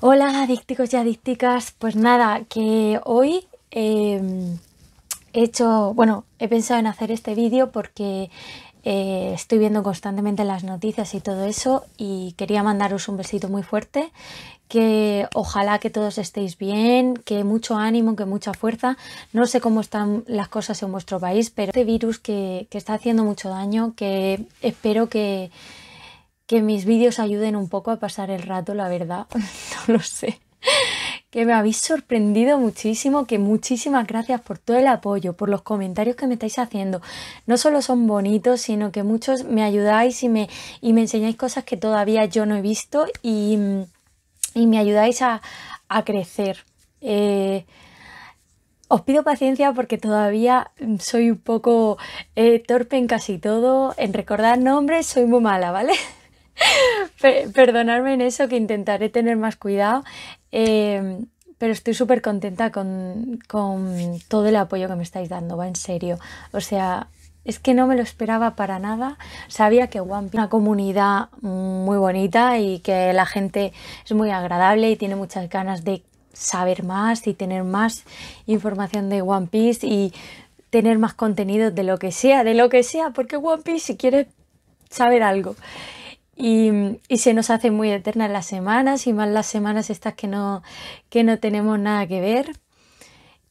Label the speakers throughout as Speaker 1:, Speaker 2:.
Speaker 1: Hola adicticos y adicticas, pues nada, que hoy em, he hecho, bueno, he pensado en hacer este vídeo porque eh, estoy viendo constantemente las noticias y todo eso y quería mandaros un besito muy fuerte, que ojalá que todos estéis bien, que mucho ánimo, que mucha fuerza. No sé cómo están las cosas en vuestro país, pero este virus que, está haciendo mucho daño, que espero que, que mis vídeos ayuden un poco a pasar el rato, la verdad. lo sé, que me habéis sorprendido muchísimo, que muchísimas gracias por todo el apoyo, por los comentarios que me estáis haciendo. No solo son bonitos, sino que muchos me ayudáis y me, enseñáis cosas que todavía yo no he visto y, me ayudáis a, a crecer. Eh, os pido paciencia porque todavía soy un poco eh, torpe en casi todo, en recordar nombres soy muy mala, ¿vale? perdonadme perdonarme en eso, que intentaré tener más cuidado. Eh, pero estoy súper contenta con, todo el apoyo que me estáis dando, va en serio. O sea, es que no me lo esperaba para nada. Sabía que One Piece es una comunidad muy bonita y que la gente es muy agradable y tiene muchas ganas de saber más y tener más información de One Piece y tener más contenido de lo que sea, de lo que sea, porque One Piece si quiere saber algo. Y, se nos hacen muy eternas las semanas y más las semanas estas que no, tenemos nada que ver.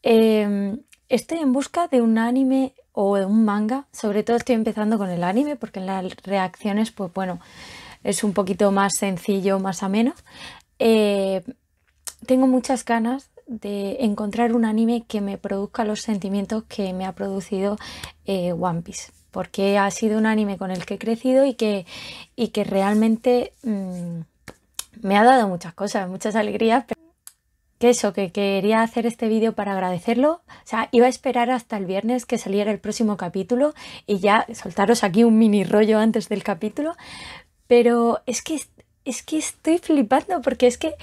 Speaker 1: Em, estoy en busca de un anime o de un manga, sobre todo estoy empezando con el anime porque en las reacciones, pues es un poquito más sencillo, más ameno. Eh, tengo muchas ganas de encontrar un anime que me produzca los sentimientos que me ha producido eh, One Piece porque ha sido un anime con el que he crecido y que, y que realmente mm, me ha dado muchas cosas, muchas alegrías. que eso, que quería hacer este vídeo para agradecerlo. O sea, iba a esperar hasta el viernes que saliera el próximo capítulo y ya soltaros aquí un mini rollo antes del capítulo. Pero es que, es que estoy flipando porque es que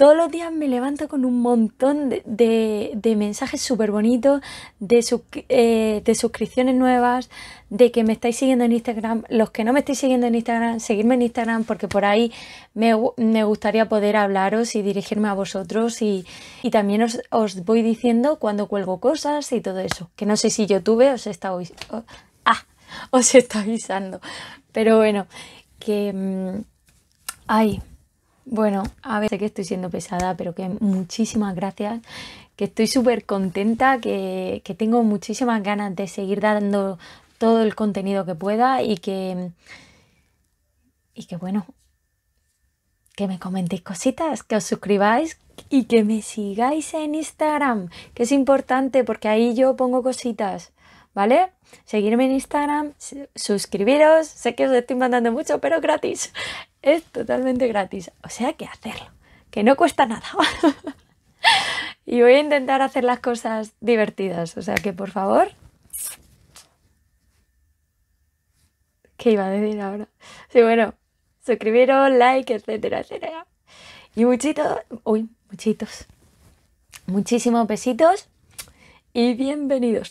Speaker 1: todos los días me levanto con un montón de, mensajes súper bonitos, eh, de, suscripciones nuevas, de que me estáis siguiendo en Instagram. Los que no me estáis siguiendo en Instagram, seguidme en Instagram porque por ahí me, gustaría poder hablaros y dirigirme a vosotros y, también os, voy diciendo cuando cuelgo cosas y todo eso. Que no sé si YouTube os está, ah, os, ah, está avisando. Pero bueno, que... Mm, ay, bueno, a ver, sé que estoy siendo pesada, pero que muchísimas gracias, que estoy súper contenta, que, que, tengo muchísimas ganas de seguir dando todo el contenido que pueda y que, y que bueno, que me comentéis cositas, que os suscribáis y que me sigáis en Instagram, que es importante porque ahí yo pongo cositas. ¿vale? Seguirme en Instagram, suscribiros, sé que os estoy mandando mucho, pero gratis. Es totalmente gratis, o sea que hacerlo, que no cuesta nada. y voy a intentar hacer las cosas divertidas, o sea que por favor... ¿Qué iba a decir ahora? Sí, bueno, suscribiros like, etcétera, etcétera. Y muchitos, uy, muchitos. Muchísimos besitos y bienvenidos.